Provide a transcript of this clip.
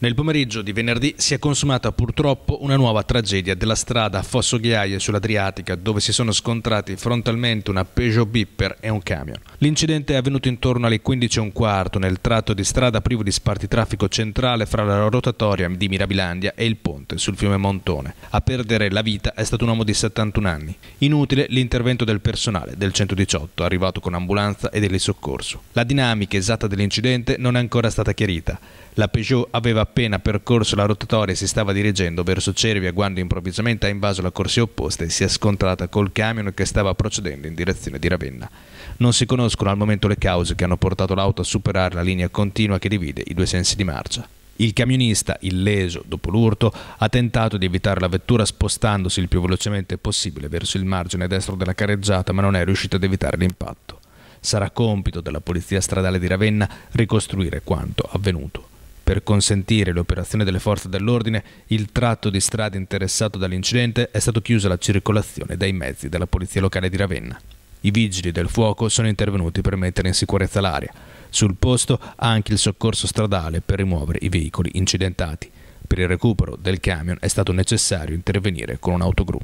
Nel pomeriggio di venerdì si è consumata purtroppo una nuova tragedia della strada Fossoghiaie sull'Adriatica dove si sono scontrati frontalmente una Peugeot Bipper e un camion. L'incidente è avvenuto intorno alle 15.15 nel tratto di strada privo di spartitraffico centrale fra la rotatoria di Mirabilandia e il ponte sul fiume Montone. A perdere la vita è stato un uomo di 71 anni. Inutile l'intervento del personale del 118 arrivato con ambulanza e delle soccorso. La dinamica esatta dell'incidente non è ancora stata chiarita. La Peugeot aveva appena percorso la rotatoria e si stava dirigendo verso Cervia quando improvvisamente ha invaso la corsia opposta e si è scontrata col camion che stava procedendo in direzione di Ravenna. Non si conoscono al momento le cause che hanno portato l'auto a superare la linea continua che divide i due sensi di marcia. Il camionista, illeso dopo l'urto, ha tentato di evitare la vettura spostandosi il più velocemente possibile verso il margine destro della careggiata ma non è riuscito ad evitare l'impatto. Sarà compito della Polizia Stradale di Ravenna ricostruire quanto avvenuto. Per consentire l'operazione delle forze dell'ordine, il tratto di strada interessato dall'incidente è stato chiuso alla circolazione dai mezzi della Polizia Locale di Ravenna. I vigili del fuoco sono intervenuti per mettere in sicurezza l'area. Sul posto anche il soccorso stradale per rimuovere i veicoli incidentati. Per il recupero del camion è stato necessario intervenire con un un'autogru.